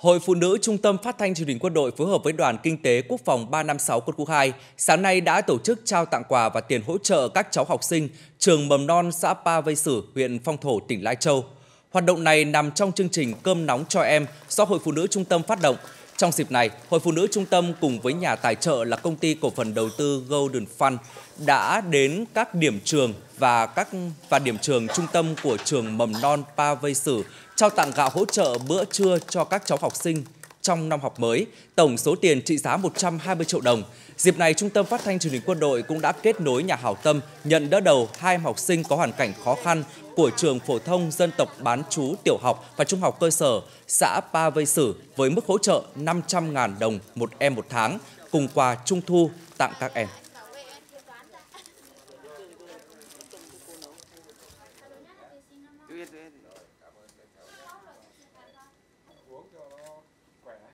Hội Phụ nữ Trung tâm Phát thanh Truyền hình Quân đội phối hợp với Đoàn Kinh tế Quốc phòng 356 Quân khu 2 sáng nay đã tổ chức trao tặng quà và tiền hỗ trợ các cháu học sinh trường mầm non xã Pa Vây Sử, huyện Phong Thổ, tỉnh Lai Châu. Hoạt động này nằm trong chương trình Cơm nóng cho em do Hội Phụ nữ Trung tâm phát động trong dịp này, Hội Phụ Nữ Trung tâm cùng với nhà tài trợ là công ty cổ phần đầu tư Golden Fund đã đến các điểm trường và các và điểm trường trung tâm của trường mầm non Pa Vây Sử trao tặng gạo hỗ trợ bữa trưa cho các cháu học sinh trong năm học mới, tổng số tiền trị giá 120 triệu đồng. Dịp này, Trung tâm Phát thanh Truyền hình Quân đội cũng đã kết nối nhà hảo tâm nhận đỡ đầu hai học sinh có hoàn cảnh khó khăn của trường phổ thông dân tộc bán chú tiểu học và trung học cơ sở xã Pa Vây Sử với mức hỗ trợ 500.000 đồng một em một tháng cùng quà trung thu tặng các em.